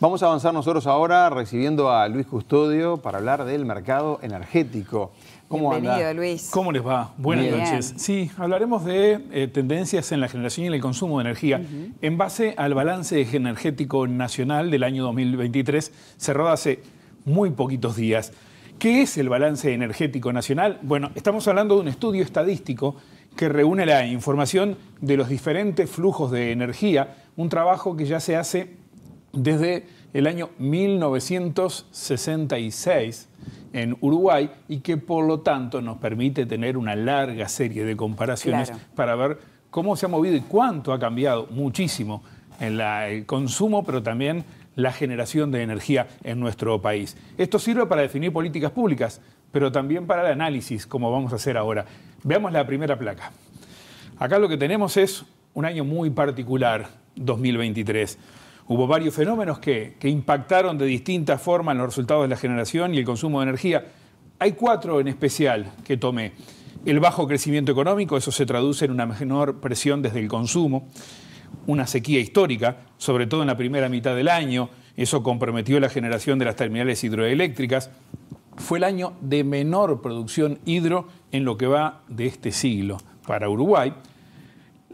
Vamos a avanzar nosotros ahora recibiendo a Luis Custodio para hablar del mercado energético. Bienvenido, Luis. ¿Cómo les va? Buenas noches. Sí, hablaremos de eh, tendencias en la generación y en el consumo de energía. En base al balance energético nacional del año 2023, cerrado hace muy poquitos días. ¿Qué es el balance energético nacional? Bueno, estamos hablando de un estudio estadístico que reúne la información de los diferentes flujos de energía, un trabajo que ya se hace desde el año 1966 en Uruguay y que por lo tanto nos permite tener una larga serie de comparaciones para ver cómo se ha movido y cuánto ha cambiado muchísimo en el consumo, pero también la generación de energía en nuestro país. Esto sirve para definir políticas públicas, pero también para el análisis, como vamos a hacer ahora. Veamos la primera placa. Acá lo que tenemos es un año muy particular, 2023. Hubo varios fenómenos que, impactaron de distintas formas en los resultados de la generación y el consumo de energía. Hay cuatro en especial que tomé. El bajo crecimiento económico, eso se traduce en una menor presión desde el consumo, una sequía histórica, sobre todo en la primera mitad del año, eso comprometió la generación de las terminales hidroeléctricas. Fue el año de menor producción hidro en lo que va de este siglo para Uruguay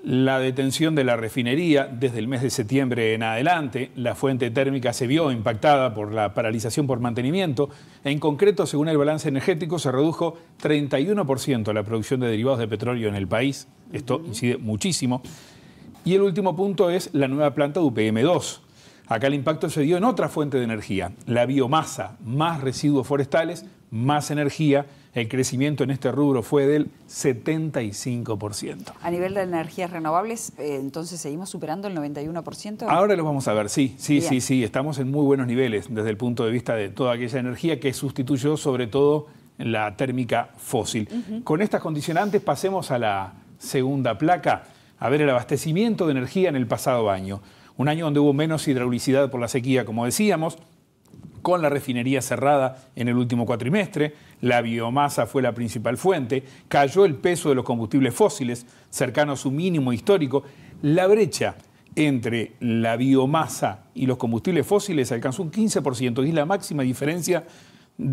la detención de la refinería desde el mes de septiembre en adelante. La fuente térmica se vio impactada por la paralización por mantenimiento. En concreto, según el balance energético, se redujo 31% la producción de derivados de petróleo en el país. Esto incide muchísimo. Y el último punto es la nueva planta de UPM2. Acá el impacto se dio en otra fuente de energía, la biomasa, más residuos forestales, más energía el crecimiento en este rubro fue del 75%. A nivel de energías renovables, eh, entonces seguimos superando el 91%. Ahora lo vamos a ver, sí, sí, sí, sí, estamos en muy buenos niveles desde el punto de vista de toda aquella energía que sustituyó sobre todo la térmica fósil. Con estas condicionantes pasemos a la segunda placa, a ver el abastecimiento de energía en el pasado año. Un año donde hubo menos hidraulicidad por la sequía, como decíamos, con la refinería cerrada en el último cuatrimestre, la biomasa fue la principal fuente, cayó el peso de los combustibles fósiles, cercano a su mínimo histórico, la brecha entre la biomasa y los combustibles fósiles alcanzó un 15% y es la máxima diferencia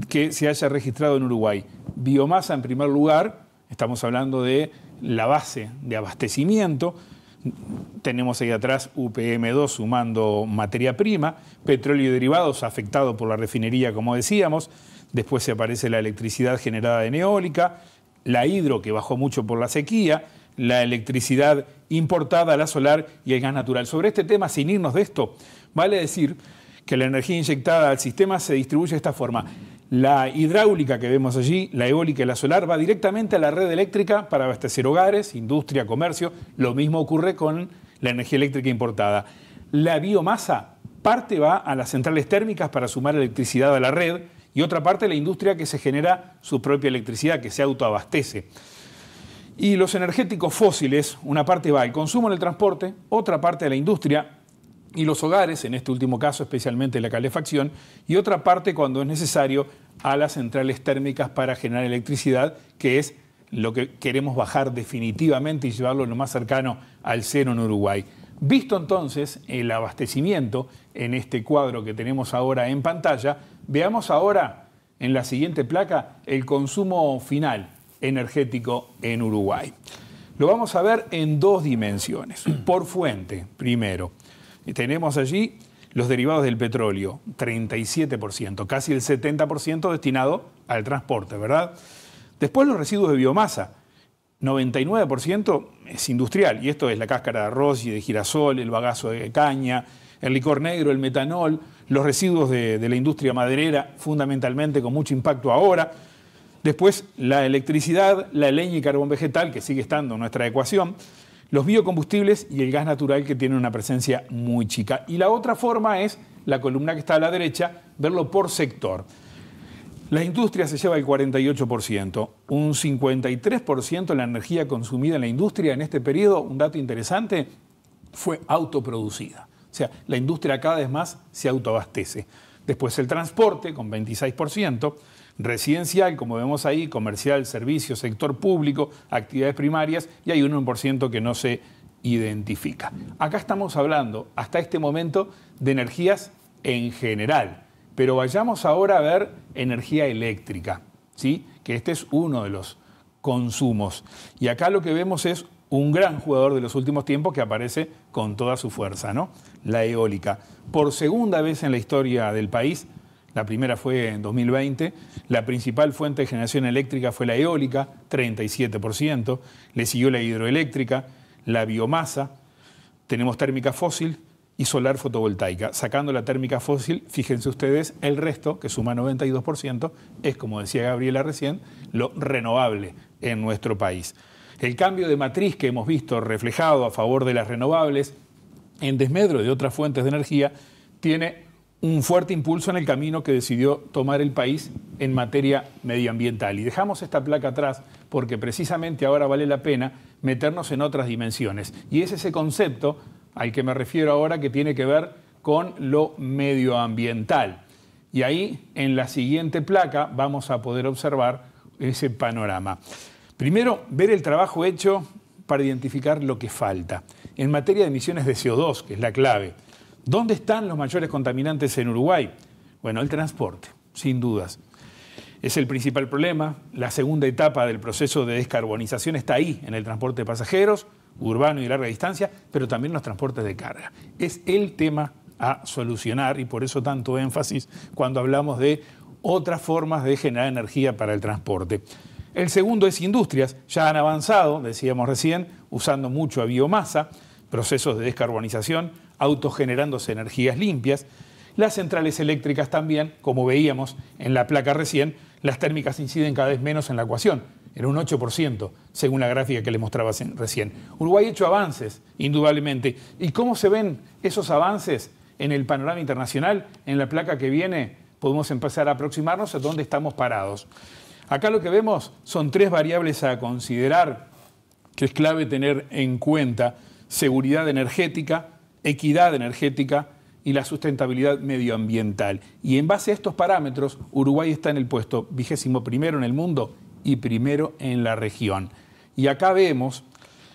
que se haya registrado en Uruguay. Biomasa en primer lugar, estamos hablando de la base de abastecimiento, tenemos ahí atrás UPM2 sumando materia prima, petróleo y derivados afectado por la refinería, como decíamos. Después se aparece la electricidad generada en eólica, la hidro que bajó mucho por la sequía, la electricidad importada, la solar y el gas natural. Sobre este tema, sin irnos de esto, vale decir que la energía inyectada al sistema se distribuye de esta forma. La hidráulica que vemos allí, la eólica y la solar va directamente a la red eléctrica para abastecer hogares, industria, comercio. Lo mismo ocurre con la energía eléctrica importada. La biomasa, parte va a las centrales térmicas para sumar electricidad a la red y otra parte a la industria que se genera su propia electricidad, que se autoabastece. Y los energéticos fósiles, una parte va al consumo en el transporte, otra parte a la industria, y los hogares, en este último caso especialmente la calefacción, y otra parte cuando es necesario a las centrales térmicas para generar electricidad, que es lo que queremos bajar definitivamente y llevarlo lo más cercano al cero en Uruguay. Visto entonces el abastecimiento en este cuadro que tenemos ahora en pantalla, veamos ahora en la siguiente placa el consumo final energético en Uruguay. Lo vamos a ver en dos dimensiones. Por fuente, primero tenemos allí los derivados del petróleo, 37%, casi el 70% destinado al transporte, ¿verdad? Después los residuos de biomasa, 99% es industrial, y esto es la cáscara de arroz y de girasol, el bagazo de caña, el licor negro, el metanol, los residuos de, de la industria maderera, fundamentalmente con mucho impacto ahora. Después la electricidad, la leña y carbón vegetal, que sigue estando en nuestra ecuación, los biocombustibles y el gas natural que tienen una presencia muy chica. Y la otra forma es la columna que está a la derecha, verlo por sector. La industria se lleva el 48%, un 53% de la energía consumida en la industria en este periodo, un dato interesante, fue autoproducida. O sea, la industria cada vez más se autoabastece. Después el transporte con 26%, residencial, como vemos ahí, comercial, servicio, sector público, actividades primarias, y hay un 1% que no se identifica. Acá estamos hablando, hasta este momento, de energías en general, pero vayamos ahora a ver energía eléctrica, ¿sí? que este es uno de los consumos. Y acá lo que vemos es un gran jugador de los últimos tiempos que aparece con toda su fuerza, ¿no? La eólica. Por segunda vez en la historia del país, la primera fue en 2020. La principal fuente de generación eléctrica fue la eólica, 37%. Le siguió la hidroeléctrica, la biomasa. Tenemos térmica fósil y solar fotovoltaica. Sacando la térmica fósil, fíjense ustedes, el resto, que suma 92%, es, como decía Gabriela recién, lo renovable en nuestro país. El cambio de matriz que hemos visto reflejado a favor de las renovables, en desmedro de otras fuentes de energía, tiene un fuerte impulso en el camino que decidió tomar el país en materia medioambiental. Y dejamos esta placa atrás porque precisamente ahora vale la pena meternos en otras dimensiones. Y es ese concepto al que me refiero ahora que tiene que ver con lo medioambiental. Y ahí en la siguiente placa vamos a poder observar ese panorama. Primero, ver el trabajo hecho para identificar lo que falta. En materia de emisiones de CO2, que es la clave, ¿Dónde están los mayores contaminantes en Uruguay? Bueno, el transporte, sin dudas. Es el principal problema. La segunda etapa del proceso de descarbonización está ahí, en el transporte de pasajeros, urbano y larga distancia, pero también los transportes de carga. Es el tema a solucionar y por eso tanto énfasis cuando hablamos de otras formas de generar energía para el transporte. El segundo es industrias. Ya han avanzado, decíamos recién, usando mucho a biomasa, procesos de descarbonización, autogenerándose energías limpias. Las centrales eléctricas también, como veíamos en la placa recién, las térmicas inciden cada vez menos en la ecuación, en un 8%, según la gráfica que le mostraba recién. Uruguay ha hecho avances, indudablemente. ¿Y cómo se ven esos avances en el panorama internacional? En la placa que viene podemos empezar a aproximarnos a dónde estamos parados. Acá lo que vemos son tres variables a considerar, que es clave tener en cuenta. Seguridad energética, equidad energética y la sustentabilidad medioambiental. Y en base a estos parámetros, Uruguay está en el puesto vigésimo primero en el mundo y primero en la región. Y acá vemos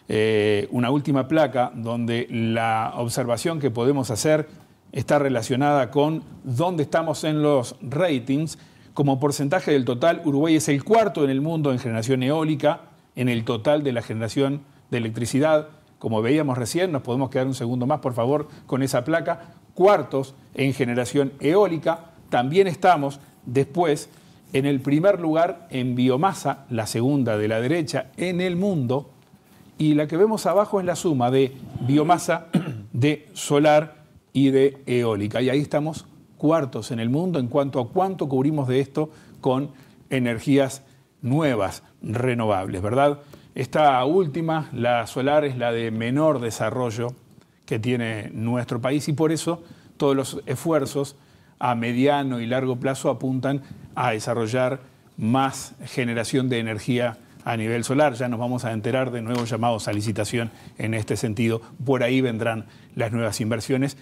eh, una última placa donde la observación que podemos hacer está relacionada con dónde estamos en los ratings. Como porcentaje del total, Uruguay es el cuarto en el mundo en generación eólica, en el total de la generación de electricidad, como veíamos recién, nos podemos quedar un segundo más, por favor, con esa placa. Cuartos en generación eólica, también estamos después en el primer lugar en biomasa, la segunda de la derecha en el mundo, y la que vemos abajo es la suma de biomasa, de solar y de eólica. Y ahí estamos cuartos en el mundo en cuanto a cuánto cubrimos de esto con energías nuevas, renovables, ¿verdad? Esta última, la solar, es la de menor desarrollo que tiene nuestro país y por eso todos los esfuerzos a mediano y largo plazo apuntan a desarrollar más generación de energía a nivel solar. Ya nos vamos a enterar de nuevos llamados a licitación en este sentido. Por ahí vendrán las nuevas inversiones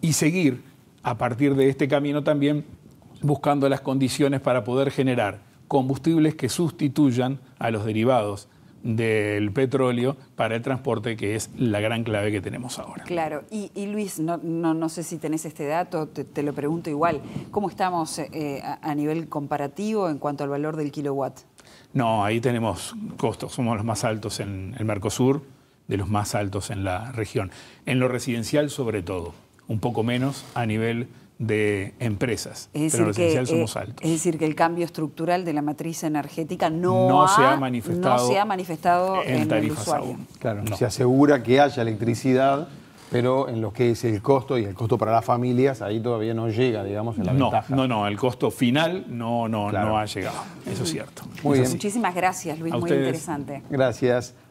y seguir a partir de este camino también buscando las condiciones para poder generar combustibles que sustituyan a los derivados del petróleo para el transporte, que es la gran clave que tenemos ahora. Claro, y, Luis, no, no, no, sé si tenés este dato, te, lo pregunto igual, ¿cómo estamos eh, a, a, nivel comparativo en cuanto al valor del kilowatt? No, ahí tenemos costos, somos los más altos en el Mercosur, de los más altos en la región, en lo residencial sobre todo, un poco menos a nivel de empresas, es pero lo esencial somos eh, altos. Es decir, que el cambio estructural de la matriz energética no, no, se, ha manifestado en, tarifas Aún. Claro, se asegura que haya electricidad, pero en lo que es el costo y el costo para las familias, ahí todavía no llega, digamos, en la no, No, no, el costo final no, no, no ha llegado, eso es cierto. Muy bien. Muchísimas gracias, Luis, muy interesante. Gracias.